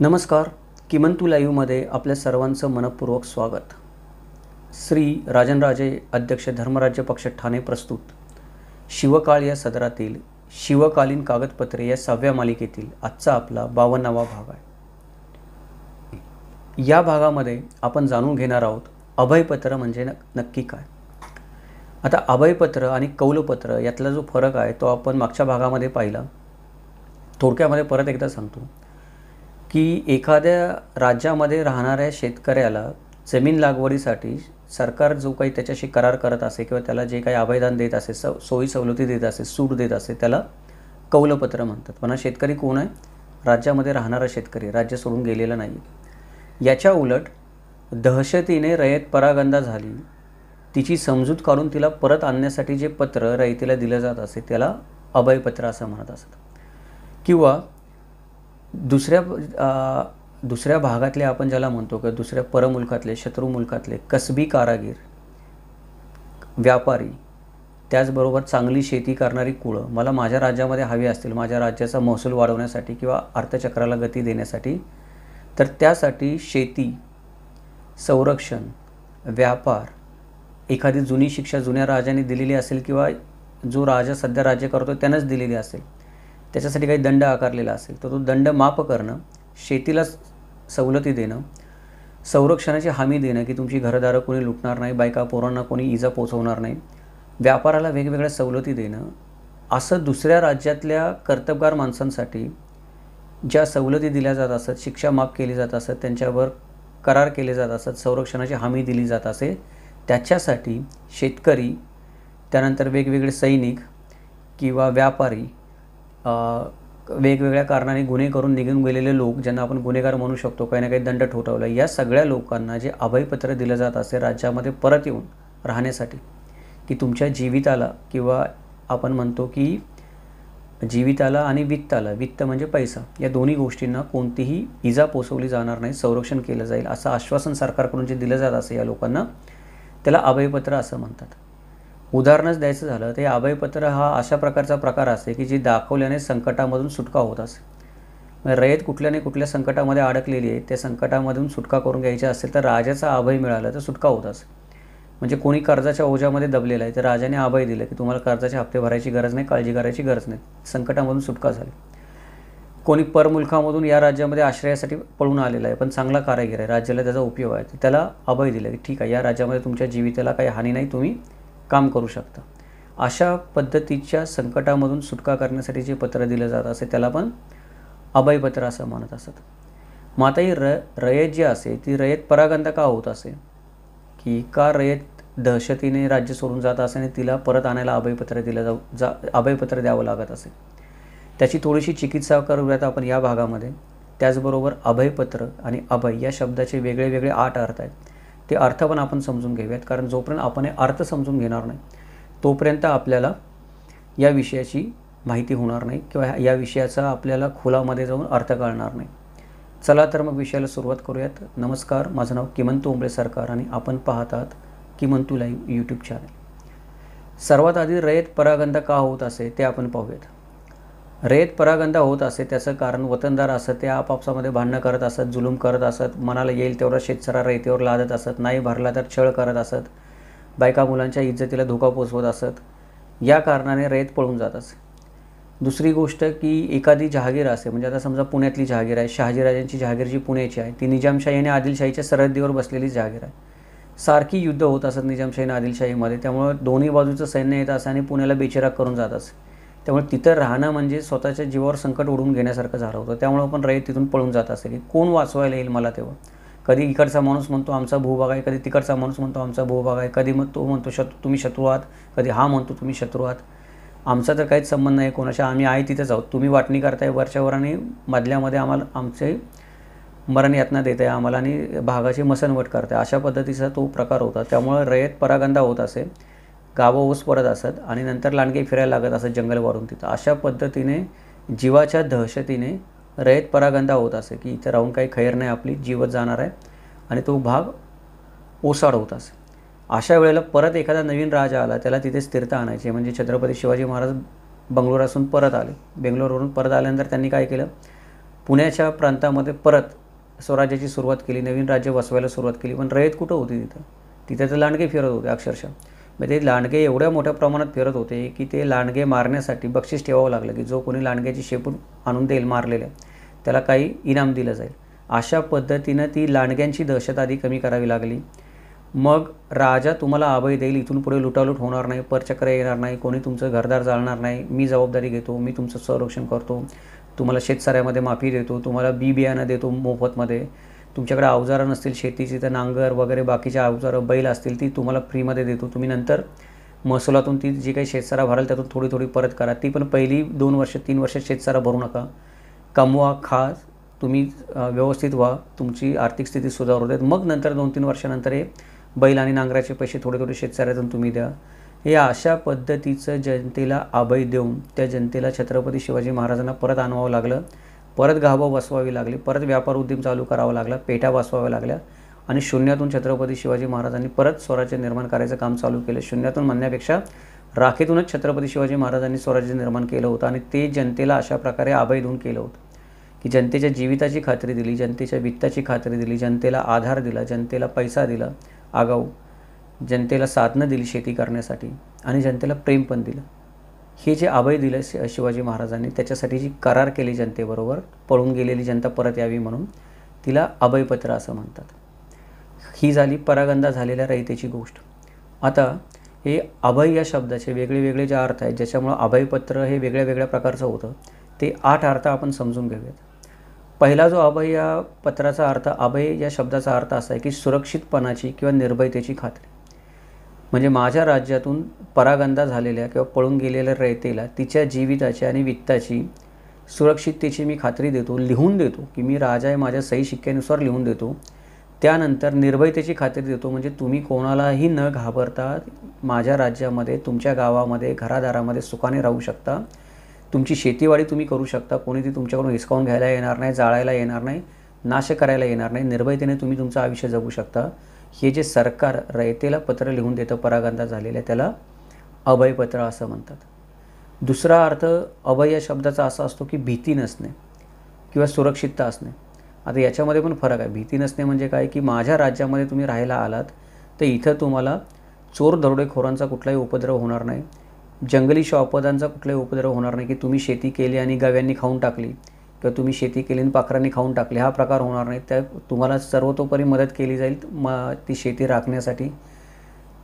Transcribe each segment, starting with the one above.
नमस्कार किमंतू लाईव्हमध्ये आपल्या सर्वांचं मनपूर्वक स्वागत श्री राजनराजे अध्यक्ष धर्मराज्य पक्ष ठाणे प्रस्तुत शिवकाळ या सदरातील शिवकालीन कागदपत्रे या सहाव्या मालिकेतील आजचा आपला बावन्नावा भाग आहे या भागामध्ये आपण जाणून घेणार आहोत अभयपत्र म्हणजे नक्की काय आता अभयपत्र आणि कौलपत्र यातला जो फरक आहे तो आपण मागच्या भागामध्ये पाहिला थोडक्यामध्ये परत एकदा सांगतो की एखाद्या राज्यामध्ये राहणाऱ्या शेतकऱ्याला जमीन लागवडीसाठी सरकार जो काही त्याच्याशी करार करत असे किंवा त्याला जे काही अभयदान देत असे स सोयी सवलती देत असे सूट देत असे त्याला कौलपत्र म्हणतात पण शेतकरी कोण आहे राज्यामध्ये राहणारा शेतकरी राज्य सोडून गेलेला नाही याच्या उलट दहशतीने रयत परागंदा झाली तिची समजूत काढून तिला परत आणण्यासाठी जे पत्र रयतीला दिलं जात असे त्याला अभयपत्र असं म्हणत असत किंवा दुसऱ्या दुसऱ्या भागातले आपण ज्याला म्हणतो किंवा दुसऱ्या परमुलकातले शत्रू मुलकातले कसबी कारागीर व्यापारी त्याचबरोबर चांगली शेती करणारी कुळं मला माझ्या राज्यामध्ये हवी असतील माझ्या राज्याचा महसूल वाढवण्यासाठी किंवा अर्थचक्राला गती देण्यासाठी तर त्यासाठी शेती संरक्षण व्यापार एखादी जुनी शिक्षा जुन्या राजाने दिलेली असेल किंवा जो राजा सध्या राज्य करतो त्यानंच दिलेली असेल त्याच्यासाठी काही दंड आकारलेला असेल तर तो दंड माफ करणं शेतीला सवलती देणं संरक्षणाची हमी देणं की तुमची घरदारं कोणी लुटणार नाही बायका पोरांना कोणी इजा पोचवणार नाही व्यापाराला वेगवेगळ्या सवलती देणं असं दुसऱ्या राज्यातल्या कर्तबगार माणसांसाठी ज्या सवलती दिल्या जात असत शिक्षा माफ केली जात असत त्यांच्यावर करार केले जात असत संरक्षणाची हमी दिली जात असे त्याच्यासाठी शेतकरी त्यानंतर वेगवेगळे सैनिक किंवा व्यापारी वेगवेगळ्या कारणाने गुन्हे करून निघून गेलेले लोक ज्यांना आपण गुन्हेगार म्हणू शकतो काही ना काही दंड ठोठवला या सगळ्या लोकांना जे अभयपत्र दिलं जात असते राज्यामध्ये परत येऊन राहण्यासाठी की तुमच्या जीविताला किंवा आपण म्हणतो की जीविताला आणि वित्ताला वित्त म्हणजे पैसा या दोन्ही गोष्टींना कोणतीही इजा पोचवली जाणार नाही संरक्षण केलं जाईल असं आश्वासन सरकारकडून जे दिलं जात असं या लोकांना त्याला अभयपत्र असं म्हणतात उदाहरणच द्यायचं झालं ते अभयपत्र हा अशा प्रकारचा प्रकार असते की जी दाखवल्याने संकटामधून सुटका होत असते रयत कुठल्या ना कुठल्या संकटामध्ये अडकलेली आहे त्या संकटामधून सुटका करून घ्यायची असेल तर राजाचा अभय मिळाला तर सुटका होत असेल म्हणजे कोणी कर्जाच्या ओझ्यामध्ये दबलेला आहे तर राजाने अभय दिलं की तुम्हाला कर्जाचे हप्ते भरायची गरज नाही काळजी करायची गरज नाही संकटामधून सुटका झाली कोणी परमुलखामधून या राज्यामध्ये आश्रयासाठी पळून आलेला आहे पण चांगला कारागीर आहे राज्याला त्याचा उपयोग आहे त्याला अभय दिलं की ठीक आहे या राज्यामध्ये तुमच्या जीवितेला काही हानी नाही तुम्ही काम करू शकतं अशा पद्धतीच्या संकटामधून सुटका करण्यासाठी जे पत्र दिलं जात असे त्याला पण अभयपत्र असं म्हणत असत मग आता ही र रयत जी असे ती रयत परागंध का होत असे की का रयत दहशतीने राज्य सोडून जात असे आणि तिला परत आणायला अभयपत्र दिलं जाऊ जा अभयपत्र द्यावं लागत असे त्याची थोडीशी चिकित्सा करूयात आपण या भागामध्ये त्याचबरोबर अभयपत्र आणि अभय या शब्दाचे वेगळे वेगळे आठ अर्थ आहेत ते अर्थ पण आपण समजून घेऊयात कारण जोपर्यंत आपण हे अर्थ समजून घेणार नाही तोपर्यंत आपल्याला या विषयाची माहिती होणार नाही किंवा या विषयाचा आपल्याला खोलामध्ये जाऊन अर्थ कळणार नाही चला तर मग विषयाला सुरुवात करूयात नमस्कार माझं नाव किमंत ओंबळे सरकार आणि आपण आहात किमंतू लाईव्ह यूट्यूब चॅनल सर्वात आधी रयत परागंध का होत असे ते आपण पाहूयात रेत परागंदा होत असे त्याचं कारण वतनदार असत ते आपापसामध्ये भांडणं करत असत जुलूम करत असत मनाला येईल तेवढा शेतसरा रेतीवर लादत असत नाही भरला तर छळ करत असत बायका मुलांच्या इज्जतीला धोका पोचवत असत या कारणाने रेत पळून जात असे दुसरी गोष्ट की एखादी जहागीर असे म्हणजे आता समजा पुण्यातली जहागीर आहे शहाजीराजांची जहागीर जी पुण्याची आहे ती निजामशाही आणि आदिलशाहीच्या सरहद्दीवर बसलेली जहागीर आहे सारखी युद्ध होत असत निजामशाही आणि आदिलशाहीमध्ये त्यामुळे दोन्ही बाजूचं सैन्य येत असं आणि पुण्याला बेचिराग करून जात असं त्यामुळे तिथं राहणं म्हणजे स्वतःच्या जीवावर संकट ओढून घेण्यासारखं झालं होतं त्यामुळे पण रयत तिथून पळून जात असे की कोण वाचवायला येईल मला तेव्हा कधी इकडचा माणूस म्हणतो आमचा भूभाग आहे कधी तिकडचा माणूस म्हणतो आमचा भूभाग आहे कधी मग तो म्हणतो शत्रू तुम्ही शत्रू आहात कधी हा म्हणतो तुम्ही शत्रू आहात आमचा तर काहीच संबंध नाही कोणाशी आम्ही आहे तिथेच आहोत तुम्ही वाटणी करताय वरच्यावर आणि मधल्यामध्ये आम्हाला आमचे मरण यातना देत आहे आम्हाला आणि भागाची मसनवट करताय अशा पद्धतीचा तो प्रकार होता त्यामुळं रयत परागंदा होत असे गावं ओस पडत असत आणि नंतर लांडगे फिरायला लागत असत जंगलवरून तिथं अशा पद्धतीने जीवाच्या दहशतीने रयत परागंदा होत असे की इथं राहून काही खैर नाही आपली जीवत जाणार आहे आणि तो भाग ओसाड होत असे अशा वेळेला परत एखादा नवीन राजा आला त्याला तिथे स्थिरता आणायची म्हणजे छत्रपती शिवाजी महाराज बंगलोरासून परत आले बेंगलोरवरून परत आल्यानंतर त्यांनी काय केलं पुण्याच्या प्रांतामध्ये परत स्वराज्याची सुरुवात केली नवीन राज्य वसवायला सुरुवात केली पण रयत कुठं होती तिथं तिथे तर लांडगे फिरत होते अक्षरशः मग म्हणजे ते लांडगे एवढ्या मोठ्या प्रमाणात फिरत होते की ते लांडगे मारण्यासाठी बक्षीस ठेवावं लागलं की जो कोणी लांडग्याची शेपून आणून देईल मारलेल्या त्याला काही इनाम दिलं जाईल अशा पद्धतीनं ती लांडग्यांची दहशत आधी कमी करावी लागली मग राजा तुम्हाला अभय देईल इथून पुढे लुटालूट होणार नाही परचक्र येणार नाही कोणी तुमचं घरदार जाळणार नाही मी जबाबदारी घेतो मी तुमचं संरक्षण करतो तुम्हाला शेतसाऱ्यामध्ये माफी देतो तुम्हाला बी बियाणं देतो मोफतमध्ये तुमच्याकडे अवजारं नसतील शेतीची तर नांगर वगैरे बाकीच्या अवजारं बैल असतील ती तुम्हाला फ्रीमध्ये देतो तुम्ही नंतर महसुलातून ती जी काही शेतसारा भराल त्यातून थोडी थोडी परत करा ती पण पहिली दोन वर्ष तीन वर्ष शेतसारा भरू नका कमवा खा तुम्ही व्यवस्थित व्हा तुमची आर्थिक स्थिती सुधारू देत मग नंतर दोन तीन वर्षानंतर हे बैल आणि नांगराचे पैसे थोडे थोडे शेतसाऱ्यातून तुम्ही द्या हे अशा पद्धतीचं जनतेला अभय देऊन त्या जनतेला छत्रपती शिवाजी महाराजांना परत आणवावं लागलं परत गाभा बसवावी लागली परत व्यापार उद्यम चालू करावा लागला पेठा बसवाव्या लागल्या आणि शून्यातून छत्रपती शिवाजी महाराजांनी परत स्वराज्य निर्माण करायचं काम चालू केलं शून्यातून म्हणण्यापेक्षा राखेतूनच छत्रपती शिवाजी महाराजांनी स्वराज्य निर्माण केलं होतं आणि ते जनतेला अशा प्रकारे देऊन केलं होतं की जनतेच्या जीविताची खात्री दिली जनतेच्या वित्ताची खात्री दिली जनतेला आधार दिला जनतेला पैसा दिला आगाऊ जनतेला साधनं दिली शेती करण्यासाठी आणि जनतेला प्रेम पण दिलं हे जे अभय दिलं शिवाजी महाराजांनी त्याच्यासाठी जी करार केली जनतेबरोबर पळून गेलेली जनता परत यावी म्हणून तिला अभयपत्र असं म्हणतात ही झाली परागंदा झालेल्या रयतेची गोष्ट आता हे अभय या शब्दाचे वेगळे वेगळे जे अर्थ आहेत ज्याच्यामुळं अभयपत्र हे वेगळ्या वेगळ्या प्रकारचं होतं ते आठ अर्थ आपण समजून घेऊयात पहिला जो अभय या पत्राचा अर्थ अभय या शब्दाचा अर्थ असा आहे की सुरक्षितपणाची किंवा निर्भयतेची खात्री म्हणजे माझ्या राज्यातून परागंदा झालेल्या किंवा पळून गेलेल्या रयतेला तिच्या जीविताच्या आणि वित्ताची सुरक्षिततेची मी खात्री देतो लिहून देतो की मी राजा आहे माझ्या सही शिक्क्यानुसार लिहून देतो त्यानंतर निर्भयतेची खात्री देतो म्हणजे तुम्ही कोणालाही न घाबरता माझ्या राज्यामध्ये तुमच्या गावामध्ये घरादारामध्ये सुखाने राहू शकता तुमची शेतीवाडी तुम्ही करू शकता कोणी ती तुमच्याकडून हिसकावून घ्यायला येणार नाही जाळायला येणार नाही नाश करायला येणार नाही निर्भयतेने तुम्ही तुमचं आयुष्य जगू शकता हे जे सरकार रयतेला पत्र लिहून देतं परागंदा झालेलं आहे त्याला अभयपत्र असं म्हणतात दुसरा अर्थ अभय या शब्दाचा असा असतो की भीती नसणे किंवा सुरक्षितता असणे आता याच्यामध्ये पण फरक आहे भीती नसणे म्हणजे काय की माझ्या राज्यामध्ये तुम्ही राहायला आलात तर इथं तुम्हाला चोर दरोडेखोरांचा कुठलाही उपद्रव होणार नाही जंगली शॉपदांचा कुठलाही उपद्रव होणार नाही की तुम्ही शेती केली आणि गव्यांनी खाऊन टाकली किंवा तुम्ही शेती केली आणि पाखरांनी खाऊन टाकले हा प्रकार होणार नाही त्या तुम्हाला सर्वतोपरी मदत केली जाईल म ती शेती राखण्यासाठी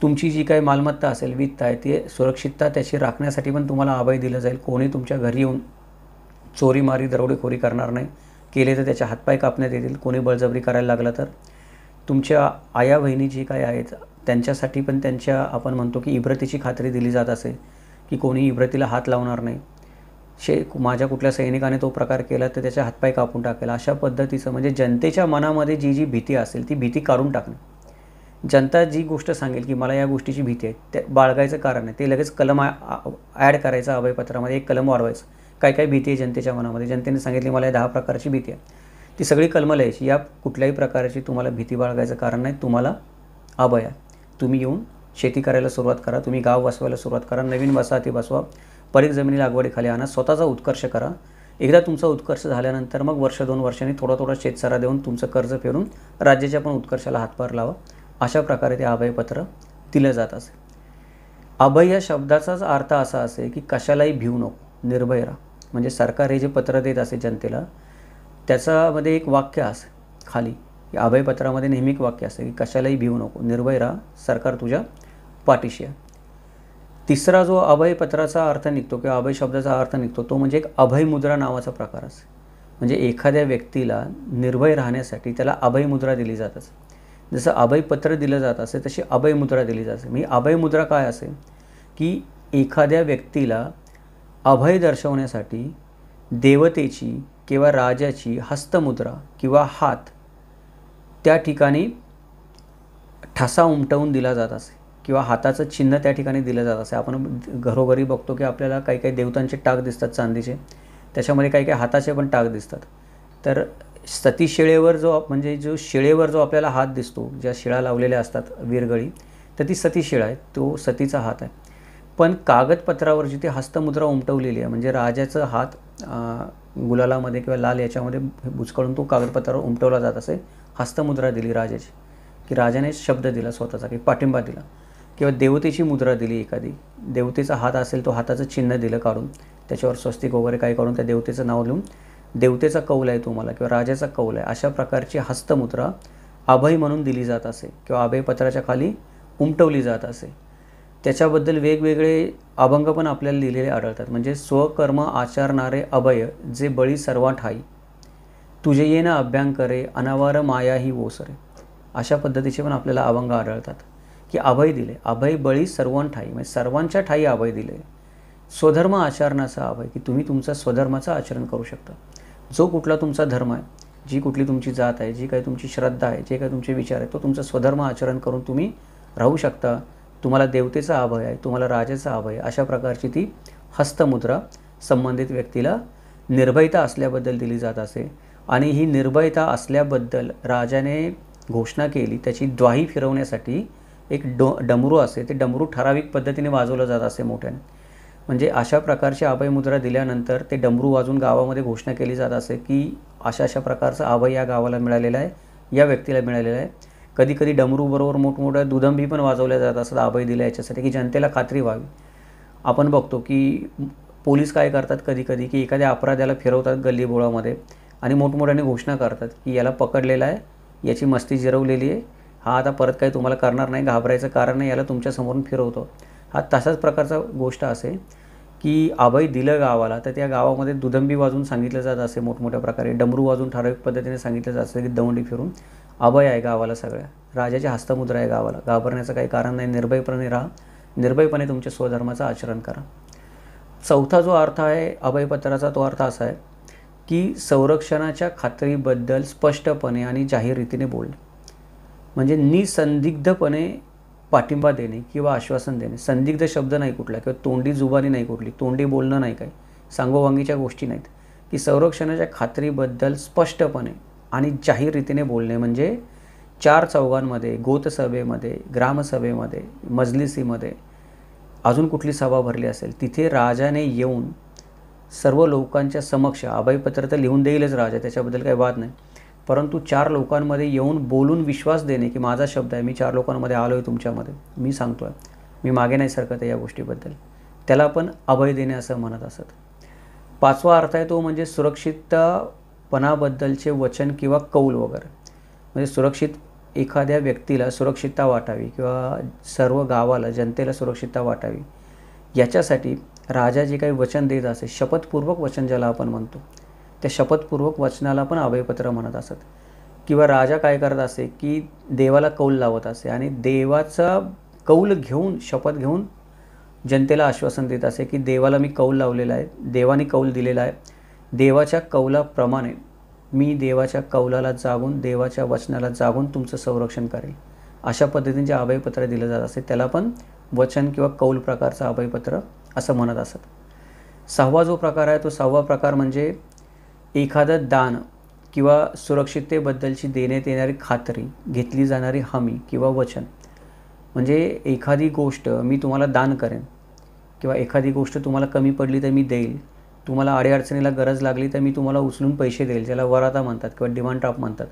तुमची जी काही मालमत्ता असेल वित्त आहे ती सुरक्षितता त्याची राखण्यासाठी पण तुम्हाला आभय दिलं जाईल कोणी तुमच्या घरी येऊन चोरीमारी दरोडेखोरी करणार नाही केले तर त्याच्या हातपाय कापण्यात येतील कोणी बळजबरी करायला लागला तर तुमच्या आया बहिणी जी काय आहेत त्यांच्यासाठी पण त्यांच्या आपण म्हणतो की इब्रतीची खात्री दिली जात असे की कोणी इब्रतीला हात लावणार नाही शे माझ्या कुठल्या सैनिकाने तो प्रकार केला तर त्याच्या हातपाय कापून टाकेला अशा पद्धतीचं म्हणजे जनतेच्या मनामध्ये जी जी भीती असेल ती भीती काढून टाकणे जनता जी गोष्ट सांगेल की मला या गोष्टीची भीती आहे ते बाळगायचं कारण आहे ते लगेच कलम ॲड करायचं अभयपत्रामध्ये एक कलम वाढवायचं काय काय भीती आहे जनतेच्या मनामध्ये जनतेने सांगितली मला दहा प्रकारची भीती आहे ती सगळी कलमं लिहायची या कुठल्याही प्रकारची तुम्हाला भीती बाळगायचं कारण नाही तुम्हाला अभय आहे तुम्ही येऊन शेती करायला सुरुवात करा तुम्ही गाव वसवायला सुरुवात करा नवीन वसाहती बसवा परीक जमिनी लागवडीखाली आणा स्वतःचा उत्कर्ष करा एकदा तुमचा उत्कर्ष झाल्यानंतर मग वर्ष दोन वर्षांनी थोडा थोडा शेतसारा देऊन तुमचं कर्ज फेरून राज्याच्या पण उत्कर्षाला हातभार लावा अशा प्रकारे ते अभयपत्र दिलं जात असे अभय या शब्दाचाच अर्थ असा असे की कशालाही भिऊ नको निर्भय राहा म्हणजे सरकार हे जे पत्र देत असे जनतेला त्याच्यामध्ये एक वाक्य असे खाली अभयपत्रामध्ये नेहमी एक वाक्य असते की कशालाही भिऊ नको निर्भय राहा सरकार तुझ्या पाठीशी आहे तिसरा जो अभय पत्राचा अर्थ निघतो किंवा अभय शब्दाचा अर्थ निघतो तो म्हणजे एक अभय मुद्रा नावाचा प्रकार असे म्हणजे एखाद्या व्यक्तीला निर्भय राहण्यासाठी त्याला अभय मुद्रा दिली जात असे जसं अभय पत्र दिलं जात असे तशी अभय मुद्रा दिली जाते म्हणजे अभय मुद्रा काय असेल की एखाद्या व्यक्तीला अभय दर्शवण्यासाठी देवतेची किंवा राजाची हस्तमुद्रा किंवा हात त्या ठिकाणी ठसा उमटवून दिला जात असे किंवा हाताचं चिन्ह त्या ठिकाणी दिलं जात असे आपण घरोघरी बघतो की आपल्याला काही काही देवतांचे टाक दिसतात चांदीचे त्याच्यामध्ये काही काही हाताचे पण टाक दिसतात तर सती शिळेवर जो म्हणजे जो शिळेवर जो आपल्याला हात दिसतो ज्या शिळा लावलेल्या असतात वीरगळी तर ती सती शिळा आहे तो सतीचा हात आहे पण कागदपत्रावर जिथे हस्तमुद्रा उमटवलेली आहे म्हणजे राजाचा हात गुलालामध्ये किंवा लाल याच्यामध्ये बुचकळून तो कागदपत्रावर उमटवला जात असे हस्तमुद्रा दिली राजाची की राजाने शब्द दिला स्वतःचा की पाठिंबा दिला किंवा देवतेची मुद्रा दिली एखादी देवतेचा हात असेल तो हाताचं चिन्ह दिलं काढून त्याच्यावर स्वस्तिक वगैरे काही करून त्या देवतेचं नाव लिहून देवतेचा कौल आहे तुम्हाला किंवा राजाचा कौल आहे अशा प्रकारची हस्तमुद्रा अभय म्हणून दिली जात असे किंवा अभयपत्राच्या खाली उमटवली जात असे त्याच्याबद्दल वेगवेगळे अभंग पण आपल्याला लिहिलेले आढळतात म्हणजे स्वकर्म आचारणारे अभय जे बळी सर्वात ठाई तुझे येणं अभ्यांकरे करे अनावार माया ही ओसरे अशा पद्धतीचे पण आपल्याला अभंग आढळतात की अभय दिले अभय बळी सर्वां ठाई म्हणजे सर्वांच्या ठाई अभय दिले स्वधर्म आचरणाचा अभय की तुम्ही तुमचा स्वधर्माचं आचरण करू शकता जो कुठला तुमचा धर्म आहे जी कुठली तुमची जात आहे जी काही तुमची श्रद्धा आहे जे काही तुमचे विचार आहे तो तुमचा स्वधर्म आचरण करून तुम्ही राहू शकता तुम्हाला देवतेचा अभय आहे तुम्हाला राजाचा अभय आहे अशा प्रकारची ती हस्तमुद्रा संबंधित व्यक्तीला निर्भयता असल्याबद्दल दिली जात असे आणि ही निर्भयता असल्याबद्दल राजाने घोषणा केली त्याची द्वाही फिरवण्यासाठी एक डो डमरू असे ते डमरू ठराविक पद्धतीने वाजवलं जात असे मोठ्याने म्हणजे अशा प्रकारची मुद्रा दिल्यानंतर ते डमरू वाजून गावामध्ये घोषणा केली जात असे की अशा अशा प्रकारचं अभय या गावाला मिळालेला आहे या व्यक्तीला मिळालेलं आहे कधी कधी डमरूबरोबर मोठमोठ्या दुदंबी पण वाजवल्या जात असतात अभय दिल्या याच्यासाठी की जनतेला खात्री व्हावी आपण बघतो की पोलीस काय करतात कधी कधी की एखाद्या अपराध्याला फिरवतात गल्लीबोळामध्ये आणि मोठमोठ्याने घोषणा करतात की याला पकडलेला आहे याची मस्ती जिरवलेली आहे हा आता परत काही तुम्हाला करणार नाही घाबरायचं कारण नाही याला तुमच्यासमोरून फिरवतो हा तशाच प्रकारचा गोष्ट असे की अभय दिलं गावाला तर त्या गावामध्ये दुदंबी वाजून सांगितलं जात असे मोठमोठ्या प्रकारे डमरू वाजून ठराविक पद्धतीने सांगितलं जात असे की दौंडी फिरून अभय आहे गावाला सगळ्या राजाची हस्तमुद्रा आहे गावाला घाबरण्याचं काही कारण नाही निर्भयपणे राहा निर्भयपणे तुमच्या स्वधर्माचं आचरण करा चौथा जो अर्थ आहे अभयपत्राचा तो अर्थ असा आहे की संरक्षणाच्या खात्रीबद्दल स्पष्टपणे आणि जाहीर रीतीने बोलणे म्हणजे निसंदिग्धपणे पाठिंबा देणे किंवा आश्वासन देणे संदिग्ध शब्द नाही कुठला किंवा तोंडी जुबानी नाही कुठली तोंडी बोलणं नाही काही सांगोवांगीच्या गोष्टी नाहीत की संरक्षणाच्या खात्रीबद्दल स्पष्टपणे आणि जाहीर रीतीने बोलणे म्हणजे चार चौघांमध्ये गोतसभेमध्ये ग्रामसभेमध्ये मजलिसीमध्ये अजून कुठली सभा भरली असेल तिथे राजाने येऊन सर्व लोकांच्या समक्ष अभयपत्र तर लिहून देईलच राजा त्याच्याबद्दल काही वाद नाही परंतु चार लोकांमध्ये येऊन बोलून विश्वास देणे की माझा शब्द आहे मी चार लोकांमध्ये आलो आहे तुमच्यामध्ये मी सांगतो आहे मी मागे नाही सरकत आहे या गोष्टीबद्दल त्याला आपण अभय देणे असं म्हणत असत पाचवा अर्थ आहे तो म्हणजे सुरक्षिततापणाबद्दलचे वचन किंवा कौल वगैरे म्हणजे सुरक्षित एखाद्या व्यक्तीला सुरक्षितता वाटावी किंवा सर्व गावाला जनतेला सुरक्षितता वाटावी याच्यासाठी राजा जे काही वचन देत असे शपथपूर्वक वचन ज्याला आपण म्हणतो त्या शपथपूर्वक वचनाला पण अभयपत्र म्हणत असत किंवा राजा काय करत असे की देवाला कौल लावत असे आणि देवाचा कौल घेऊन शपथ घेऊन जनतेला आश्वासन देत असे की देवाला मी कौल लावलेला आहे देवाने कौल दिलेला आहे देवाच्या कौलाप्रमाणे मी देवाच्या कौलाला जागून देवाच्या वचनाला जागून तुमचं संरक्षण करेल अशा पद्धतीने जे अभयपत्र दिलं जात असे त्याला पण वचन किंवा कौल प्रकारचं अभयपत्र असं म्हणत असत सहावा जो प्रकार आहे तो सहावा प्रकार म्हणजे एखादं दान किंवा सुरक्षिततेबद्दलची देण्यात येणारी खात्री घेतली जाणारी हमी किंवा वचन म्हणजे एखादी गोष्ट मी तुम्हाला दान करेन किंवा एखादी गोष्ट तुम्हाला कमी पडली तर मी देईल तुम्हाला अडीअडचणीला गरज लागली तर मी तुम्हाला उचलून पैसे देईल ज्याला वराता म्हणतात किंवा डिमांड ड्राफ्ट म्हणतात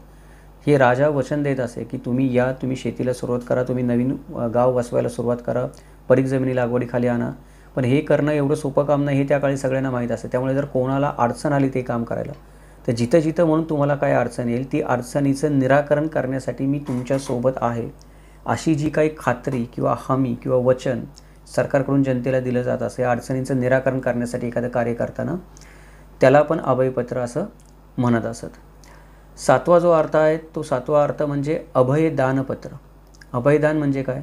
हे राजा वचन देत असे की तुम्ही या तुम्ही शेतीला सुरुवात करा तुम्ही नवीन गाव बसवायला सुरुवात करा परीक जमिनी लागवडीखाली आणा पण हे करणं एवढं सोपं काम नाही हे त्या काळी सगळ्यांना माहीत असतं त्यामुळे जर कोणाला अडचण आली ते काम करायला तर जिथं जिथं म्हणून तुम्हाला काय अडचण येईल ती अडचणीचं निराकरण करण्यासाठी मी तुमच्यासोबत आहे अशी जी काही खात्री किंवा हमी किंवा वचन सरकारकडून जनतेला दिलं जात असं या अडचणींचं निराकरण करण्यासाठी एखादं कार्य करताना त्याला पण अभयपत्र असं म्हणत असत सातवा जो अर्थ आहे तो सातवा अर्थ म्हणजे अभयदानपत्र अभयदान म्हणजे काय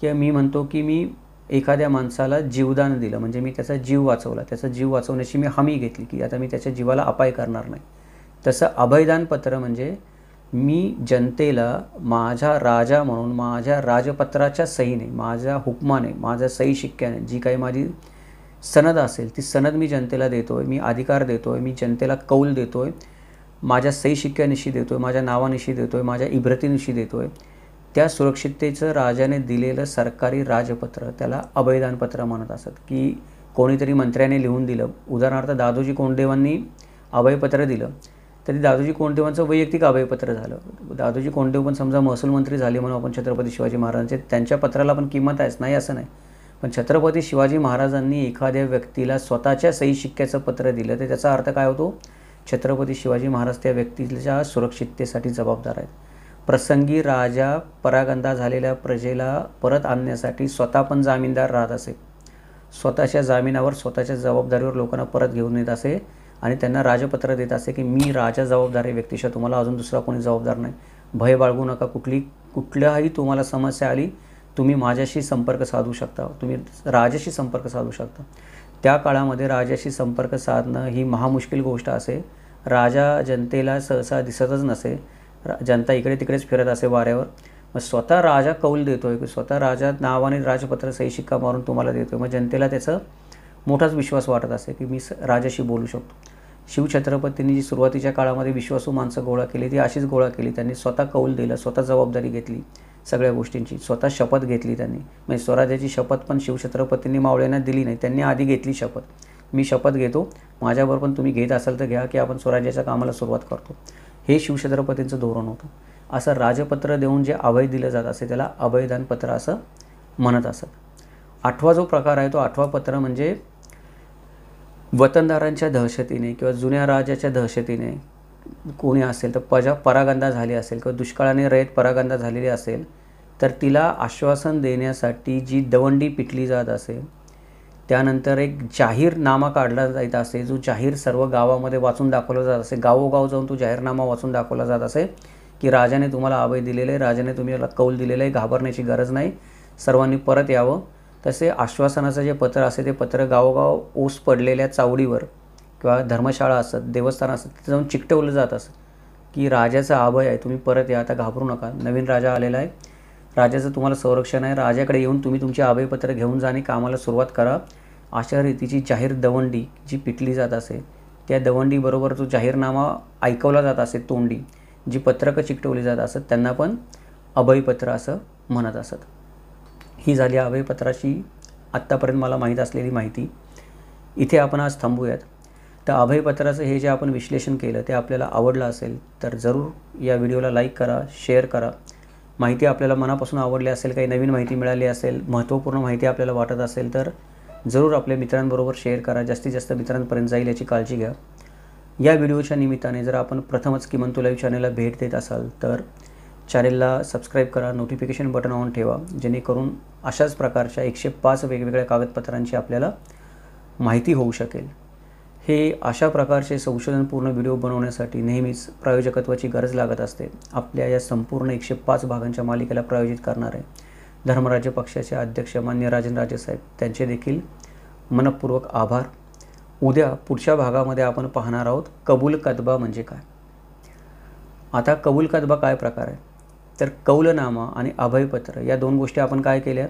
की मी म्हणतो की मी एखाद्या माणसाला जीवदान दिलं म्हणजे मी त्याचा जीव वाचवला त्याचा जीव वाचवण्याची मी हमी घेतली की आता मी त्याच्या जीवाला अपाय करणार नाही तसं अभयदान पत्र म्हणजे मी जनतेला माझ्या राजा म्हणून माझ्या राजपत्राच्या सहीने माझ्या हुकमाने माझ्या सही शिक्क्याने जी काही माझी सनद असेल ती सनद मी जनतेला देतो आहे मी अधिकार देतो आहे मी जनतेला कौल देतो आहे माझ्या सही शिक्क्यानिशी देतो आहे माझ्या नावानिशी देतो आहे माझ्या इब्रतीनिशी देतो आहे त्या सुरक्षिततेचं राजाने दिलेलं सरकारी राजपत्र त्याला अभयदानपत्र म्हणत असत की कोणीतरी मंत्र्याने लिहून दिलं उदाहरणार्थ दादोजी कोंडदेवांनी अभयपत्र दिलं तरी दादोजी कोंडदेवांचं वैयक्तिक अभयपत्र झालं दादोजी कोंडदेव पण समजा महसूल मंत्री झाले म्हणून आपण छत्रपती शिवाजी महाराजांचे त्यांच्या पत्राला पण किंमत आहेच नाही असं नाही पण छत्रपती शिवाजी महाराजांनी एखाद्या व्यक्तीला स्वतःच्या सही शिक्क्याचं पत्र दिलं तर त्याचा अर्थ काय होतो छत्रपती शिवाजी महाराज त्या व्यक्तीच्या सुरक्षिततेसाठी जबाबदार आहेत प्रसंगी राजा परागंदा झालेल्या प्रजेला परत आणण्यासाठी स्वतः पण जामीनदार राहत असे स्वतःच्या जामिनावर स्वतःच्या जबाबदारीवर लोकांना परत घेऊन येत असे आणि त्यांना राजपत्र देत असे की मी राजा जबाबदारी व्यक्तीशिवाय तुम्हाला अजून दुसरा कोणी जबाबदार नाही भय बाळगू नका कुठली कुठल्याही तुम्हाला समस्या आली तुम्ही माझ्याशी संपर्क साधू शकता तुम्ही राजाशी संपर्क साधू शकता त्या काळामध्ये राजाशी संपर्क साधणं ही महामुश्किल गोष्ट असे राजा जनतेला सहसा दिसतच नसे जनता इकडे तिकडेच फिरत असे वाऱ्यावर मग स्वतः राजा कौल देतो आहे की स्वतः राजा नावाने राजपत्र सही शिक्का मारून तुम्हाला देतो आहे मग जनतेला त्याचा मोठाच विश्वास वाटत असे की मी राजाशी बोलू शकतो शिवछत्रपतींनी जी सुरुवातीच्या काळामध्ये विश्वासू माणसं गोळा केली ती अशीच गोळा केली त्यांनी स्वतः कौल दिलं स्वतः जबाबदारी घेतली सगळ्या गोष्टींची स्वतः शपथ घेतली त्यांनी म्हणजे स्वराज्याची शपथ पण शिवछत्रपतींनी मावळ्यांना दिली नाही त्यांनी आधी घेतली शपथ मी शपथ घेतो माझ्याबरोबर पण तुम्ही घेत असाल तर घ्या की आपण स्वराज्याच्या कामाला सुरुवात करतो हे शिवछत्रपतींचं धोरण होतं असं राजपत्र देऊन जे अभय दिलं जात असे त्याला पत्र असं म्हणत असत आठवा जो प्रकार आहे तो आठवा पत्र म्हणजे वतनदारांच्या दहशतीने किंवा जुन्या राजाच्या दहशतीने कोणी असेल तर पजा परागंदा झाली असेल किंवा दुष्काळाने रयत परागंदा झालेली असेल तर तिला आश्वासन देण्यासाठी जी दवंडी पिटली जात असेल त्यानंतर एक जाहीरनामा काढला जायचा असे जो जाहीर सर्व गावामध्ये वाचून दाखवला जात असे गावोगाव जाऊन तो जाहीरनामा वाचून दाखवला जात असे की राजाने तुम्हाला अभय दिलेले राजाने तुम्हाला कौल दिलेलं आहे घाबरण्याची गरज नाही सर्वांनी परत यावं तसे आश्वासनाचं जे पत्र असे ते पत्र गावोगाव ओस पडलेल्या चावडीवर किंवा धर्मशाळा असत देवस्थान असत तिथे जाऊन चिकटवलं जात असत की राजाचा अभय आहे तुम्ही परत या आता घाबरू नका नवीन राजा आलेला आहे राजाचं तुम्हाला संरक्षण आहे राजाकडे येऊन तुम्ही तुमचे अभयपत्र घेऊन जाणे कामाला सुरुवात करा अशा रीतीची जाहीर दवंडी जी पिटली जात असे त्या दवंडीबरोबर जो जाहीरनामा ऐकवला जात असे तोंडी जी पत्रकं चिकटवली जात असत त्यांना पण अभयपत्र असं म्हणत असत ही झाली अभयपत्राची आत्तापर्यंत मला माहीत असलेली माहिती इथे आपण आज थांबूयात तर अभयपत्राचं हे जे आपण विश्लेषण केलं ते आपल्याला आवडलं असेल तर जरूर या व्हिडिओला लाईक करा शेअर करा माहिती आपल्याला मनापासून आवडली असेल काही नवीन माहिती मिळाली असेल महत्त्वपूर्ण माहिती आपल्याला वाटत असेल तर जरूर आपल्या मित्रांबरोबर शेअर करा जास्तीत जास्त मित्रांपर्यंत जाईल याची काळजी घ्या या व्हिडिओच्या निमित्ताने जर आपण प्रथमच किमंतू लाईव्ह चॅनलला भेट देत असाल तर चॅनेलला सबस्क्राईब करा नोटिफिकेशन बटन ऑन ठेवा जेणेकरून अशाच प्रकारच्या एकशे पाच वेगवेगळ्या कागदपत्रांची आपल्याला माहिती होऊ शकेल हे अशा प्रकारचे संशोधनपूर्ण व्हिडिओ बनवण्यासाठी नेहमीच प्रायोजकत्वाची गरज लागत असते आपल्या या संपूर्ण एकशे पाच भागांच्या मालिकेला प्रायोजित करणार आहे धर्मराज्य पक्षाचे अध्यक्ष मान्य राजनराजे साहेब त्यांचे देखील मनपूर्वक आभार उद्या पुढच्या भागामध्ये आपण पाहणार आहोत कबूल कदबा म्हणजे काय आता कबूल कदबा काय प्रकार आहे तर कौलनामा आणि अभयपत्र या दोन गोष्टी आपण काय केल्या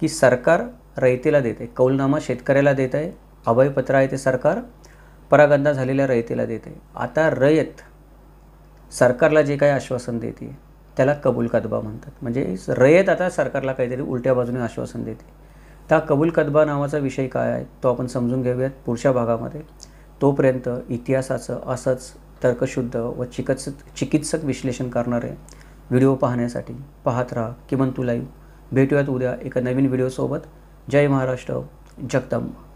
की सरकार रयतेला देत आहे कौलनामा शेतकऱ्याला देत आहे अभयपत्र आहे ते सरकार परागंदा झालेल्या रयतेला देत आहे आता रयत सरकारला जे काही आश्वासन देते त्याला कबूल कदबा म्हणतात म्हणजे रयत आता सरकारला काहीतरी उलट्या बाजूने आश्वासन देते त्या कबूल कदबा नावाचा विषय काय आहे तो आपण समजून घेऊयात पुढच्या भागामध्ये तोपर्यंत इतिहासाचं असंच तर्कशुद्ध व चिकित्स चिकित्सक विश्लेषण करणारे व्हिडिओ पाहण्यासाठी पाहत राहा किमान तू लाईव्ह भेटूयात उद्या एका नवीन व्हिडिओसोबत जय महाराष्ट्र जगदंबा